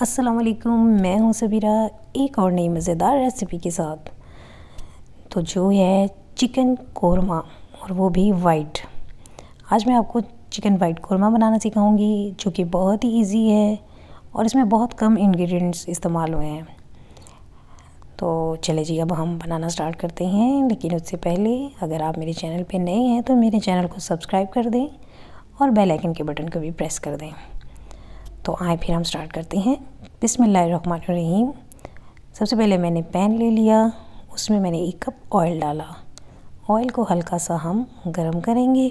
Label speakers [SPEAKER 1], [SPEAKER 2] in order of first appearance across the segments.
[SPEAKER 1] अस्सलाम वालेकुम मैं हूं सबीरा एक और नई मज़ेदार रेसिपी के साथ तो जो है चिकन कोरमा और वो भी वाइट आज मैं आपको चिकन वाइट कोरमा बनाना सिखाऊंगी जो कि बहुत ही इजी है और इसमें बहुत कम इंग्रेडिएंट्स इस्तेमाल हुए हैं तो चले जी अब हम बनाना स्टार्ट करते हैं लेकिन उससे पहले अगर आप मेरे चैनल पर नए हैं तो मेरे चैनल को सब्सक्राइब कर दें और बेल आइकन के बटन को भी प्रेस कर दें तो आए फिर हम स्टार्ट करते हैं बिसमीम सबसे पहले मैंने पैन ले लिया उसमें मैंने एक कप ऑयल डाला ऑयल को हल्का सा हम गरम करेंगे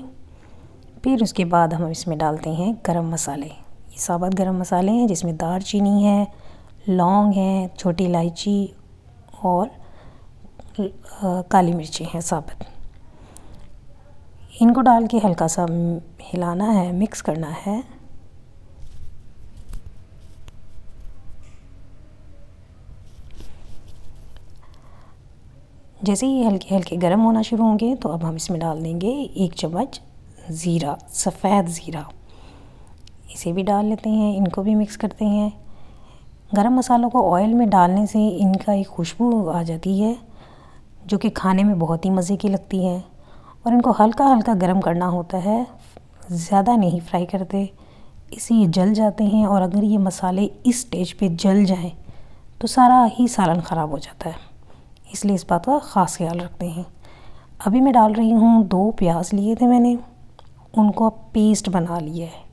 [SPEAKER 1] फिर उसके बाद हम इसमें डालते हैं गरम मसाले ये साबत गरम मसाले हैं जिसमें दार चीनी है लौंग है छोटी इलायची और काली मिर्ची हैं साबत इनको डाल के हल्का सा हिलाना है मिक्स करना है जैसे ही हल्के हल्के गर्म होना शुरू होंगे तो अब हम इसमें डाल देंगे एक चम्मच ज़ीरा सफ़ेद ज़ीरा इसे भी डाल लेते हैं इनको भी मिक्स करते हैं गरम मसालों को ऑयल में डालने से इनका एक खुशबू आ जाती है जो कि खाने में बहुत ही मज़े की लगती है और इनको हल्का हल्का गर्म करना होता है ज़्यादा नहीं फ्राई करते इसे ये जल जाते हैं और अगर ये मसाले इस स्टेज पे जल जाएं तो सारा ही सालन ख़राब हो जाता है इसलिए इस बात का ख़ास ख्याल रखते हैं अभी मैं डाल रही हूँ दो प्याज लिए थे मैंने उनको अब पेस्ट बना लिया है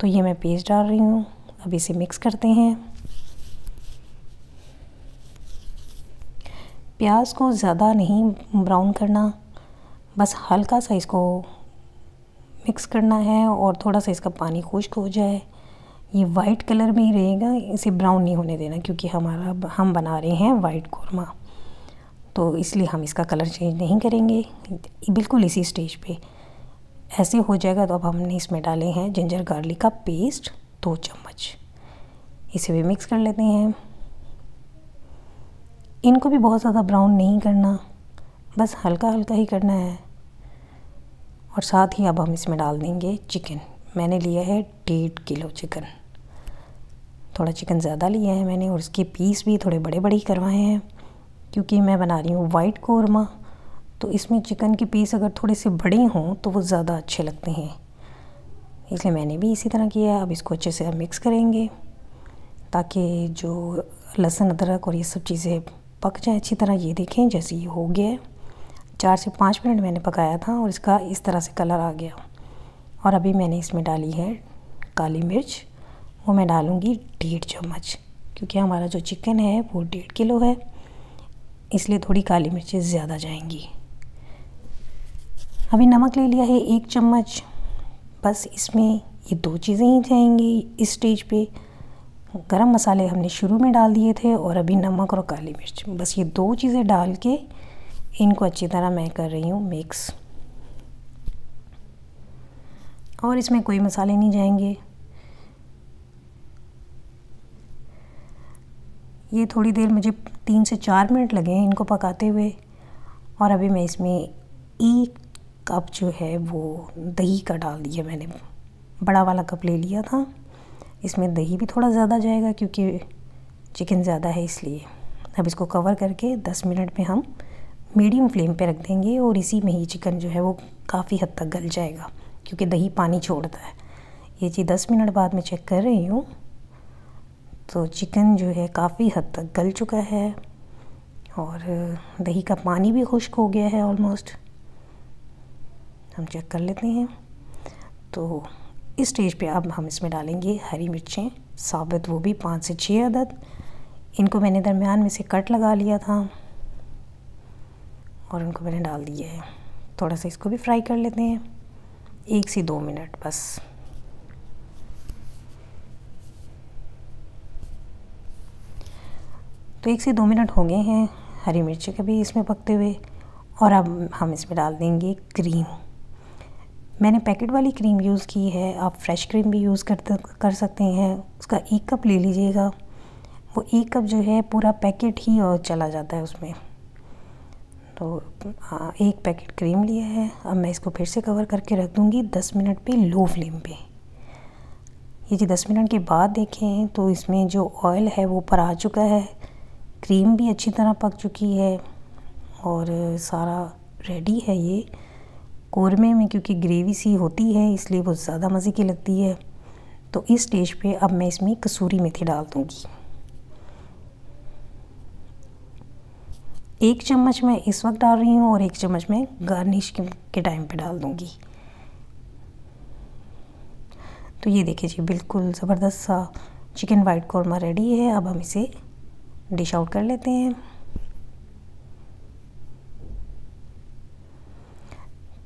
[SPEAKER 1] तो ये मैं पेस्ट डाल रही हूँ अब इसे मिक्स करते हैं प्याज को ज़्यादा नहीं ब्राउन करना बस हल्का सा इसको मिक्स करना है और थोड़ा सा इसका पानी खुश्क हो जाए ये वाइट कलर में ही रहेगा इसे ब्राउन नहीं होने देना क्योंकि हमारा हम बना रहे हैं वाइट कौरमा तो इसलिए हम इसका कलर चेंज नहीं करेंगे बिल्कुल इसी स्टेज पे ऐसे हो जाएगा तो अब हमने इसमें डाले हैं जिंजर गार्लिक का पेस्ट दो चम्मच इसे भी मिक्स कर लेते हैं इनको भी बहुत ज़्यादा ब्राउन नहीं करना बस हल्का हल्का ही करना है और साथ ही अब हम इसमें डाल देंगे चिकन मैंने लिया है डेढ़ किलो चिकन थोड़ा चिकन ज़्यादा लिया है मैंने और इसके पीस भी थोड़े बड़े बड़े ही करवाए हैं क्योंकि मैं बना रही हूँ वाइट कौरमा तो इसमें चिकन के पीस अगर थोड़े से बड़े हों तो वो ज़्यादा अच्छे लगते हैं इसलिए मैंने भी इसी तरह किया अब इसको अच्छे से मिक्स करेंगे ताकि जो लहसुन अदरक और ये सब चीज़ें पक जाए अच्छी तरह ये देखें जैसे ये हो गया है चार से पाँच मिनट मैंने पकाया था और इसका इस तरह से कलर आ गया और अभी मैंने इसमें डाली है काली मिर्च वो मैं डालूँगी डेढ़ चम्मच क्योंकि हमारा जो चिकन है वो डेढ़ किलो है इसलिए थोड़ी काली मिर्चें ज़्यादा जाएंगी अभी नमक ले लिया है एक चम्मच बस इसमें ये दो चीज़ें ही जाएंगी इस स्टेज पे गरम मसाले हमने शुरू में डाल दिए थे और अभी नमक और काली मिर्च बस ये दो चीज़ें डाल के इनको अच्छी तरह मैं कर रही हूँ मिक्स और इसमें कोई मसाले नहीं जाएंगे ये थोड़ी देर मुझे तीन से चार मिनट लगे हैं इनको पकाते हुए और अभी मैं इसमें एक कप जो है वो दही का डाल दिया मैंने बड़ा वाला कप ले लिया था इसमें दही भी थोड़ा ज़्यादा जाएगा क्योंकि चिकन ज़्यादा है इसलिए अब इसको कवर करके 10 मिनट में हम मीडियम फ्लेम पे रख देंगे और इसी में ही चिकन जो है वो काफ़ी हद तक गल जाएगा क्योंकि दही पानी छोड़ता है ये चीज़ 10 मिनट बाद में चेक कर रही हूँ तो चिकन जो है काफ़ी हद तक गल चुका है और दही का पानी भी खुश्क हो गया है ऑलमोस्ट हम चेक कर लेते हैं तो इस स्टेज पे अब हम इसमें डालेंगे हरी मिर्चें साबित वो भी पाँच से छः अदद इनको मैंने दरमियान में से कट लगा लिया था और उनको मैंने डाल दिया है थोड़ा सा इसको भी फ्राई कर लेते हैं एक से दो मिनट बस तो एक से दो मिनट हो गए हैं हरी मिर्ची का भी इसमें पकते हुए और अब हम इसमें डाल देंगे क्रीम मैंने पैकेट वाली क्रीम यूज़ की है आप फ्रेश क्रीम भी यूज़ कर कर सकते हैं उसका एक कप ले लीजिएगा वो एक कप जो है पूरा पैकेट ही और चला जाता है उसमें तो एक पैकेट क्रीम लिया है अब मैं इसको फिर से कवर करके रख दूँगी दस मिनट पे लो फ्लेम पे ये जी दस मिनट के बाद देखें तो इसमें जो ऑयल है वो ऊपर आ चुका है क्रीम भी अच्छी तरह पक चुकी है और सारा रेडी है ये कौरमे में क्योंकि ग्रेवी सी होती है इसलिए वो ज़्यादा मज़े की लगती है तो इस स्टेज पे अब मैं इसमें कसूरी मेथी डाल दूँगी एक चम्मच मैं इस वक्त डाल रही हूँ और एक चम्मच मैं गार्निश के टाइम पे डाल दूँगी तो ये देखिए जी बिल्कुल ज़बरदस्त सा चिकन वाइट कौरमा रेडी है अब हम इसे डिश आउट कर लेते हैं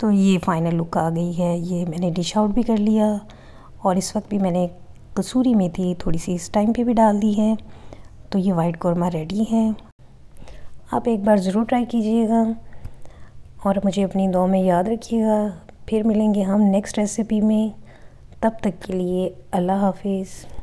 [SPEAKER 1] तो ये फाइनल लुक आ गई है ये मैंने डिश आउट भी कर लिया और इस वक्त भी मैंने कसूरी मेथी थोड़ी सी इस टाइम पे भी डाल दी है तो ये वाइट कौरमा रेडी है आप एक बार ज़रूर ट्राई कीजिएगा और मुझे अपनी दो में याद रखिएगा फिर मिलेंगे हम नेक्स्ट रेसिपी में तब तक के लिए अल्लाह हाफिज़